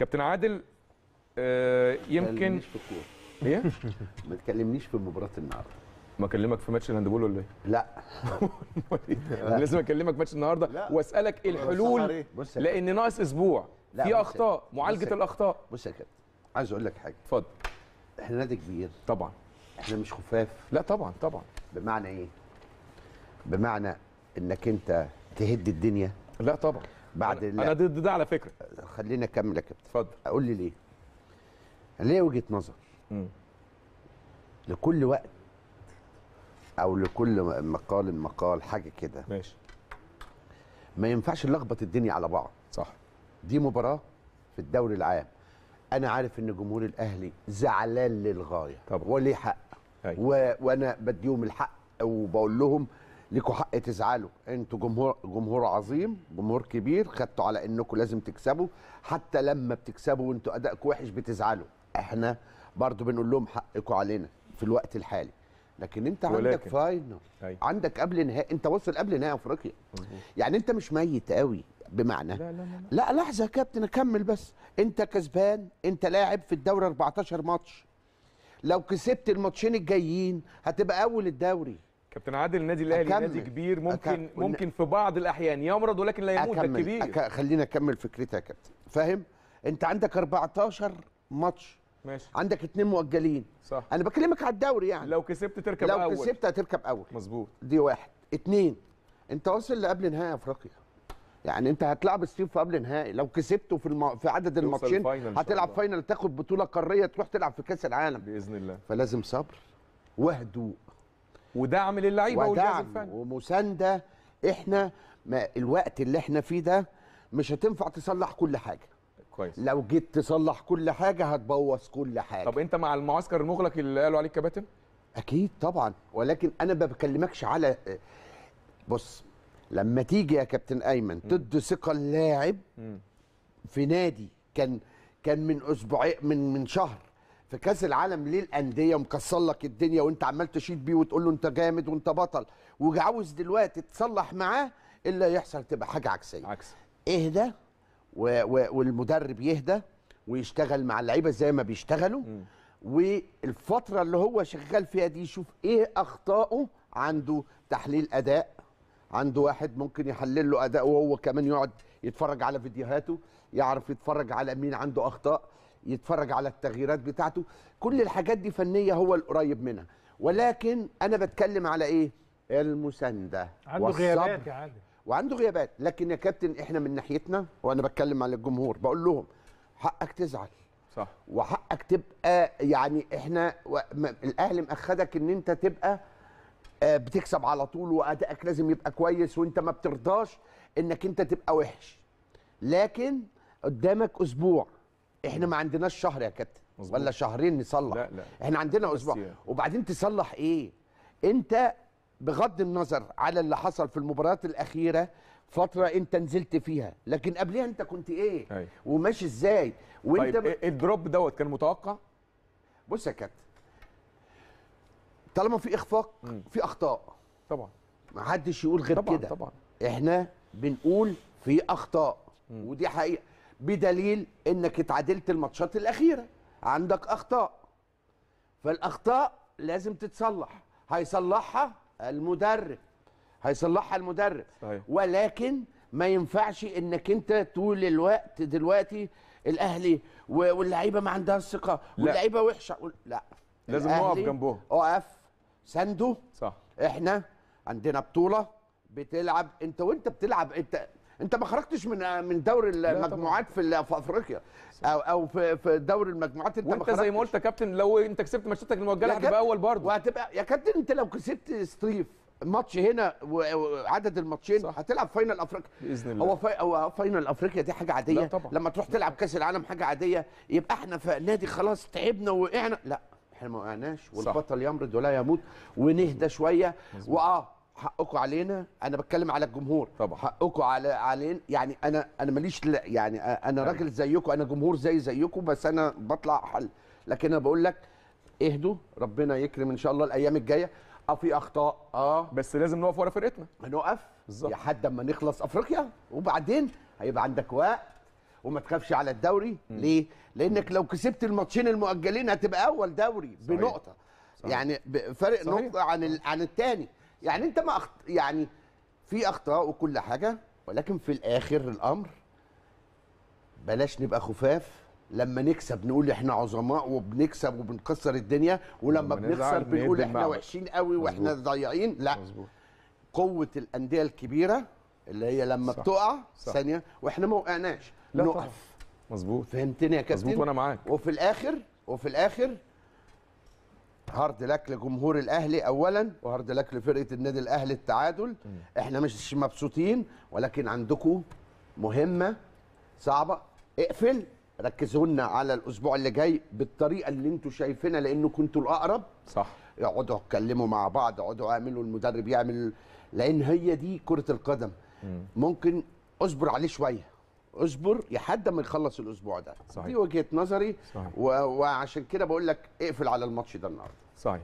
كابتن عادل آه يمكن تكلمنيش في الكوره ايه ما تكلمنيش في مباراه النهارده ما اكلمك في ماتش الهاندبول ولا ايه؟ لا لازم اكلمك ماتش النهارده واسالك الحلول لان ناقص اسبوع في اخطاء معالجه الاخطاء بص يا كابتن عايز اقول لك حاجه اتفضل احنا نادي كبير طبعا احنا مش خفاف لا طبعا طبعا بمعنى ايه؟ بمعنى انك انت تهد الدنيا لا طبعا بعد انا, أنا ضد ده على فكره خليني اكمل يا كابتن اتفضل قول لي ليه ليه وجهه نظر لكل وقت او لكل مقال مقال حاجه كده ماشي ما ينفعش نلخبط الدنيا على بعض صح دي مباراه في الدوري العام انا عارف ان جمهور الاهلي زعلان للغايه طبعا وليه حق أيوة. و... وانا بديهم الحق وبقول لهم ليكوا حق تزعلوا انتوا جمهور جمهور عظيم جمهور كبير خدتوا على انكم لازم تكسبوا حتى لما بتكسبوا وانتوا ادائكم وحش بتزعلوا احنا برضو بنقول لهم حقكم علينا في الوقت الحالي لكن انت ولكن. عندك فاينل أي. عندك قبل نهائي انت وصل قبل نهائي افريقيا يعني انت مش ميت قوي بمعنى لا, لا, لا, لا. لا لحظه يا كابتن اكمل بس انت كسبان انت لاعب في الدوري 14 ماتش لو كسبت الماتشين الجايين هتبقى اول الدوري كابتن عادل النادي الاهلي نادي كبير ممكن أكمل. ممكن في بعض الاحيان يمرض ولكن لا يموت أكمل. كبير أك... خلينا اكمل فكرتها يا كابتن فاهم انت عندك 14 ماتش ماشي عندك اثنين مؤجلين صح انا بكلمك على الدوري يعني لو كسبت تركب لو اول لو كسبت هتركب اول مظبوط دي واحد اثنين انت واصل لقبل نهائي افريقيا يعني انت هتلعب ستيف قبل نهائي لو كسبته في الم... في عدد الماتشين هتلعب فاينل تاخد بطوله قاريه تروح تلعب في كاس العالم باذن الله فلازم صبر وهدوء ودعم للعيبه والجهاز الفني ومسانده احنا ما الوقت اللي احنا فيه ده مش هتنفع تصلح كل حاجه كويس لو جيت تصلح كل حاجه هتبوظ كل حاجه طب انت مع المعسكر المغلق اللي قالوا عليه كباتن اكيد طبعا ولكن انا ما بكلمكش على بص لما تيجي يا كابتن ايمن تدي ثقه اللاعب في نادي كان كان من اسبوعين من من شهر في كاس العالم ليه الانديه مكسر لك الدنيا وانت عمال تشيد بيه وتقول له انت جامد وانت بطل وعاوز دلوقتي تصلح معاه الا يحصل تبقى حاجه عكسيه عكس اهدى و... و... والمدرب يهدى ويشتغل مع اللعيبه زي ما بيشتغلوا م. والفتره اللي هو شغال فيها دي يشوف ايه اخطائه عنده تحليل اداء عنده واحد ممكن يحلل له اداء وهو كمان يقعد يتفرج على فيديوهاته يعرف يتفرج على مين عنده اخطاء يتفرج على التغييرات بتاعته كل الحاجات دي فنيه هو القريب منها ولكن انا بتكلم على ايه المسانده عنده غيابات يا عادل وعنده غيابات لكن يا كابتن احنا من ناحيتنا وانا بتكلم على الجمهور بقول لهم حقك تزعل صح وحقك تبقى يعني احنا و... الاهلي مأخدك ان انت تبقى آه، بتكسب على طول وادائك لازم يبقى كويس وانت ما بترضاش انك انت تبقى وحش لكن قدامك اسبوع احنا ما عندناش شهر يا كابتن ولا شهرين نصلح لا لا. احنا عندنا اسبوع يعني. وبعدين تصلح ايه انت بغض النظر على اللي حصل في المباريات الاخيره فتره انت نزلت فيها لكن قبلها انت كنت ايه أي. أيوه. وماشي ازاي وانت طيب ب... الدروب دوت كان متوقع بص يا كابتن طالما في اخفاق في اخطاء طبعا ما حدش يقول غير طبعًا كده طبعا احنا بنقول في اخطاء م. ودي حقيقه بدليل انك اتعادلت الماتشات الاخيره عندك اخطاء فالاخطاء لازم تتصلح هيصلحها المدرب هيصلحها المدرب صحيح. ولكن ما ينفعش انك انت طول الوقت دلوقتي الاهلي واللعيبه ما عندهاش ثقه واللعيبه وحشه لا لازم نقف جنبهم اقف سنده صح احنا عندنا بطوله بتلعب انت وانت بتلعب انت انت ما خرجتش من من دور المجموعات في في افريقيا او او في في دور المجموعات انت وانت زي ما قلت يا كابتن لو انت كسبت ماتشاتك لك هتبقى اول برضه وهتبقى يا كابتن انت لو كسبت ستريف ماتش هنا وعدد الماتشين صح. هتلعب فاينل افريقيا باذن الله هو في... هو فاينل افريقيا دي حاجه عاديه طبعا. لما تروح تلعب كاس العالم حاجه عاديه يبقى احنا في نادي خلاص تعبنا وقعنا لا احنا ما وقعناش والبطل يمرض ولا يموت ونهدى شويه واه حقكم علينا انا بتكلم على الجمهور طبعا حقكم على علينا يعني انا انا ماليش يعني انا يعني راجل زيكم انا جمهور زي زيكم بس انا بطلع حل لكن انا بقول لك اهدوا ربنا يكرم ان شاء الله الايام الجايه اه في اخطاء اه بس لازم نقف ورا فرقتنا هنقف بالظبط لحد اما نخلص افريقيا وبعدين هيبقى عندك وقت وما تخافش على الدوري م. ليه لانك م. لو كسبت الماتشين المؤجلين هتبقى اول دوري صحيح. بنقطه صحيح. يعني فرق صحيح. نقطه عن عن الثاني يعني انت ما أخط... يعني في اخطاء وكل حاجه ولكن في الاخر الامر بلاش نبقى خفاف لما نكسب نقول احنا عظماء وبنكسب وبنكسر الدنيا ولما بنخسر إيه؟ بنقول احنا وحشين قوي واحنا ضايعين لا مزبوط. قوه الانديه الكبيره اللي هي لما صح. بتقع صح. ثانيه واحنا ما وقعناش نقف مظبوط فهمتني يا كابتن مظبوط وانا معاك وفي الاخر وفي الاخر هارد لك لجمهور الاهلي اولا وهارد لك لفرقه النادي الاهلي التعادل احنا مش مبسوطين ولكن عندكم مهمه صعبه اقفل ركزوا لنا على الاسبوع اللي جاي بالطريقه اللي انتم شايفينها لانه كنتوا الاقرب صح اقعدوا اتكلموا مع بعض اقعدوا اعملوا المدرب يعمل لان هي دي كره القدم ممكن اصبر عليه شويه اصبر لحد ما يخلص الاسبوع ده صحيح. دي وجهه نظري صحيح. وعشان كده بقول لك اقفل على الماتش ده النهارده صحيح